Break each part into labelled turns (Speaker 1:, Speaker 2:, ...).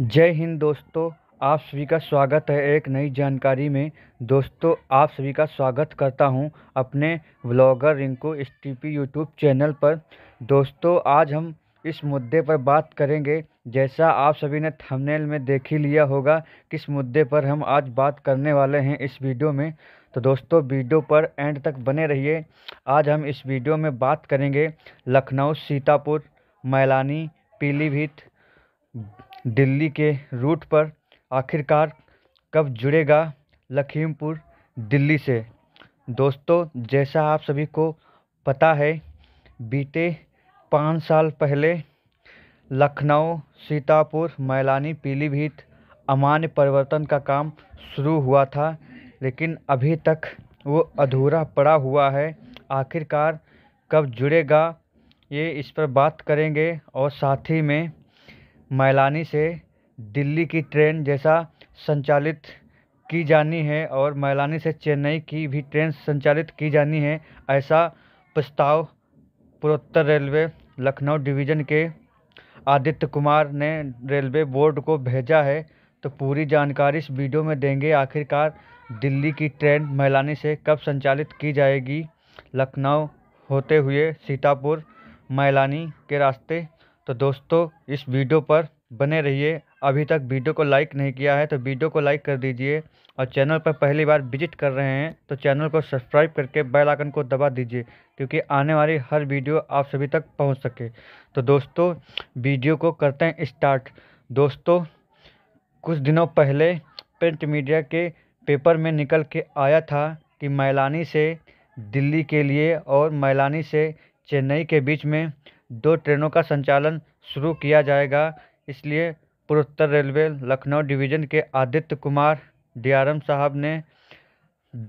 Speaker 1: जय हिंद दोस्तों आप सभी का स्वागत है एक नई जानकारी में दोस्तों आप सभी का स्वागत करता हूं अपने blogger Rinku S T P YouTube channel पर दोस्तों आज हम इस मुद्दे पर बात करेंगे जैसा आप सभी ने थंबनेल में देख ही लिया होगा किस मुद्दे पर हम आज बात करने वाले हैं इस वीडियो में तो दोस्तों वीडियो पर एंड तक बने रहिए आज हम इस वीडियो में बात करेंगे लखनऊ सीतापुर मैलानी पीलीभीत दिल्ली के रूट पर आखिरकार कब जुड़ेगा लखीमपुर दिल्ली से दोस्तों जैसा आप सभी को पता है बीते पाँच साल पहले लखनऊ सीतापुर मैलानी पीलीभीत अमान्य परिवर्तन का काम शुरू हुआ था लेकिन अभी तक वो अधूरा पड़ा हुआ है आखिरकार कब जुड़ेगा ये इस पर बात करेंगे और साथ ही में मैलानी से दिल्ली की ट्रेन जैसा संचालित की जानी है और मैलानी से चेन्नई की भी ट्रेन संचालित की जानी है ऐसा प्रस्ताव पूर्वोत्तर रेलवे लखनऊ डिवीज़न के आदित्य कुमार ने रेलवे बोर्ड को भेजा है तो पूरी जानकारी इस वीडियो में देंगे आखिरकार दिल्ली की ट्रेन मैलानी से कब संचालित की जाएगी लखनऊ होते हुए सीतापुर मैलानी के रास्ते तो दोस्तों इस वीडियो पर बने रहिए अभी तक वीडियो को लाइक नहीं किया है तो वीडियो को लाइक कर दीजिए और चैनल पर पहली बार विजिट कर रहे हैं तो चैनल को सब्सक्राइब करके बेल आइकन को दबा दीजिए क्योंकि आने वाली हर वीडियो आप सभी तक पहुंच सके तो दोस्तों वीडियो को करते हैं स्टार्ट दोस्तों कुछ दिनों पहले प्रिंट मीडिया के पेपर में निकल के आया था कि मैलानी से दिल्ली के लिए और मैलानी से चेन्नई के बीच में दो ट्रेनों का संचालन शुरू किया जाएगा इसलिए पूर्वोत्तर रेलवे लखनऊ डिवीज़न के आदित्य कुमार डीआरएम साहब ने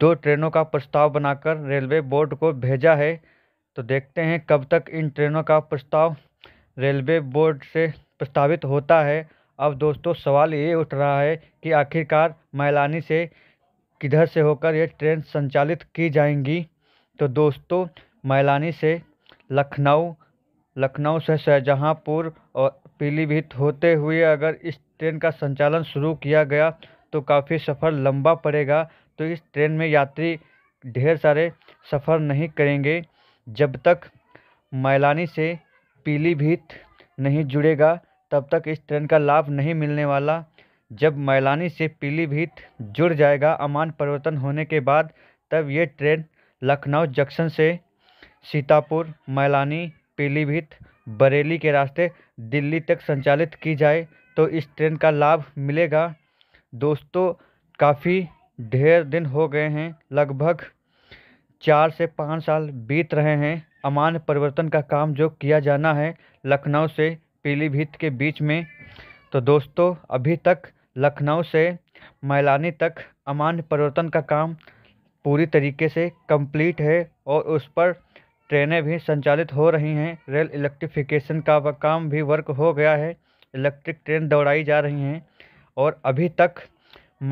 Speaker 1: दो ट्रेनों का प्रस्ताव बनाकर रेलवे बोर्ड को भेजा है तो देखते हैं कब तक इन ट्रेनों का प्रस्ताव रेलवे बोर्ड से प्रस्तावित होता है अब दोस्तों सवाल ये उठ रहा है कि आखिरकार मैलानी से किधर से होकर ये ट्रेन संचालित की जाएंगी तो दोस्तों मैलानी से लखनऊ लखनऊ से शाहजहाँपुर और पीलीभीत होते हुए अगर इस ट्रेन का संचालन शुरू किया गया तो काफ़ी सफ़र लंबा पड़ेगा तो इस ट्रेन में यात्री ढेर सारे सफ़र नहीं करेंगे जब तक मैलानी से पीलीभीत नहीं जुड़ेगा तब तक इस ट्रेन का लाभ नहीं मिलने वाला जब मैलानी से पीलीभीत जुड़ जाएगा अमान परिवर्तन होने के बाद तब ये ट्रेन लखनऊ जंक्शन से सीतापुर मैलानी पीलीभीत बरेली के रास्ते दिल्ली तक संचालित की जाए तो इस ट्रेन का लाभ मिलेगा दोस्तों काफ़ी ढेर दिन हो गए हैं लगभग चार से पाँच साल बीत रहे हैं अमान परिवर्तन का काम जो किया जाना है लखनऊ से पीलीभीत के बीच में तो दोस्तों अभी तक लखनऊ से मैलानी तक अमान परिवर्तन का काम पूरी तरीके से कंप्लीट है और उस पर ट्रेनें भी संचालित हो रही हैं रेल इलेक्ट्रिफिकेशन का काम भी वर्क हो गया है इलेक्ट्रिक ट्रेन दौड़ाई जा रही हैं और अभी तक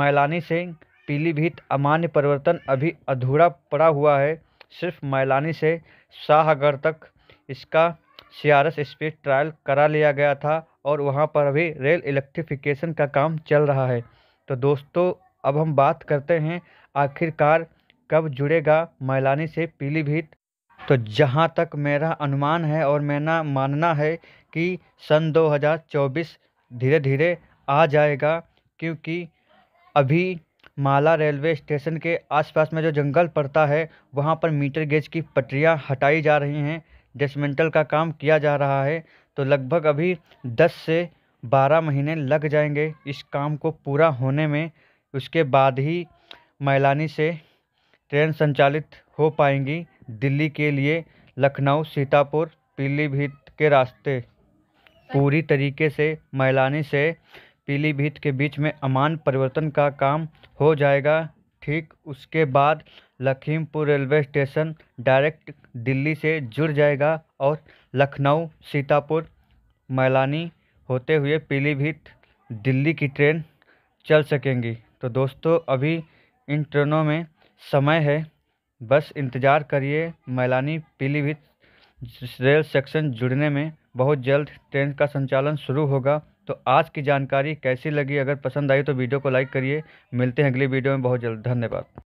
Speaker 1: मैलानी से पीलीभीत अमान्य परिवर्तन अभी अधूरा पड़ा हुआ है सिर्फ मैलानी से शाहगढ़ तक इसका सियारस स्पीड ट्रायल करा लिया गया था और वहाँ पर अभी रेल इलेक्ट्रिफिकेशन का काम चल रहा है तो दोस्तों अब हम बात करते हैं आखिरकार कब जुड़ेगा मैलानी से पीलीभीत तो जहाँ तक मेरा अनुमान है और मेरा मानना है कि सन दो हज़ार चौबीस धीरे धीरे आ जाएगा क्योंकि अभी माला रेलवे स्टेशन के आसपास में जो जंगल पड़ता है वहाँ पर मीटर गेज की पटरियाँ हटाई जा रही हैं डिसमेंटल का काम किया जा रहा है तो लगभग अभी दस से बारह महीने लग जाएंगे इस काम को पूरा होने में उसके बाद ही मैलानी से ट्रेन संचालित हो पाएंगी दिल्ली के लिए लखनऊ सीतापुर पीलीभीत के रास्ते पूरी तरीके से मैलानी से पीलीभीत के बीच में अमान परिवर्तन का काम हो जाएगा ठीक उसके बाद Lakhimpur railway station direct Delhi से जुड़ जाएगा और लखनऊ सीतापुर मैलानी होते हुए पीलीभीत दिल्ली की ट्रेन चल सकेंगी तो दोस्तों अभी इन ट्रेनों में समय है बस इंतज़ार करिए मैलानी पीलीभीत रेल सेक्शन जुड़ने में बहुत जल्द ट्रेन का संचालन शुरू होगा तो आज की जानकारी कैसी लगी अगर पसंद आई तो वीडियो को लाइक करिए मिलते हैं अगली वीडियो में बहुत जल्द धन्यवाद